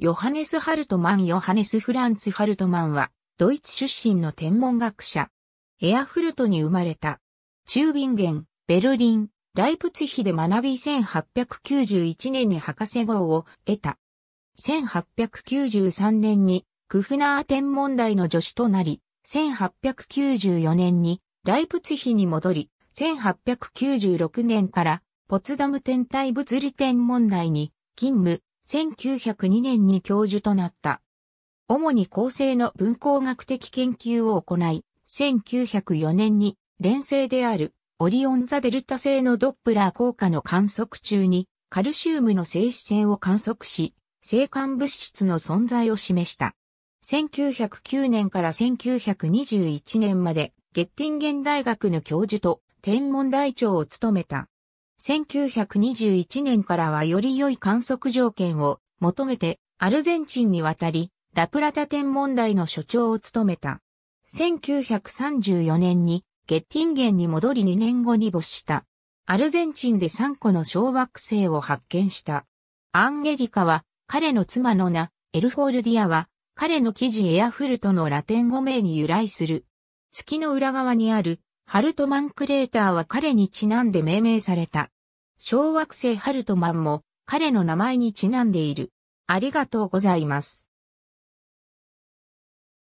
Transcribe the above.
ヨハネス・ハルトマン・ヨハネス・フランツ・ハルトマンは、ドイツ出身の天文学者。エアフルトに生まれた。チュービンゲン、ベルリン、ライプツヒで学び1891年に博士号を得た。1893年にクフナー天文台の助手となり、1894年にライプツヒに戻り、1896年からポツダム天体物理天文台に勤務、1902年に教授となった。主に構成の文光学的研究を行い、1904年に連星であるオリオン座デルタ星のドップラー効果の観測中にカルシウムの静止線を観測し、生還物質の存在を示した。1909年から1921年までゲッティンゲン大学の教授と天文台長を務めた。1921年からはより良い観測条件を求めてアルゼンチンに渡り、ラプラタ天文台の所長を務めた。1934年にゲッティンゲンに戻り2年後に没した。アルゼンチンで3個の小惑星を発見した。アンゲリカは彼の妻の名、エルフォールディアは彼の記事エアフルトのラテン語名に由来する。月の裏側にあるハルトマンクレーターは彼にちなんで命名された。小惑星ハルトマンも彼の名前にちなんでいる。ありがとうございます。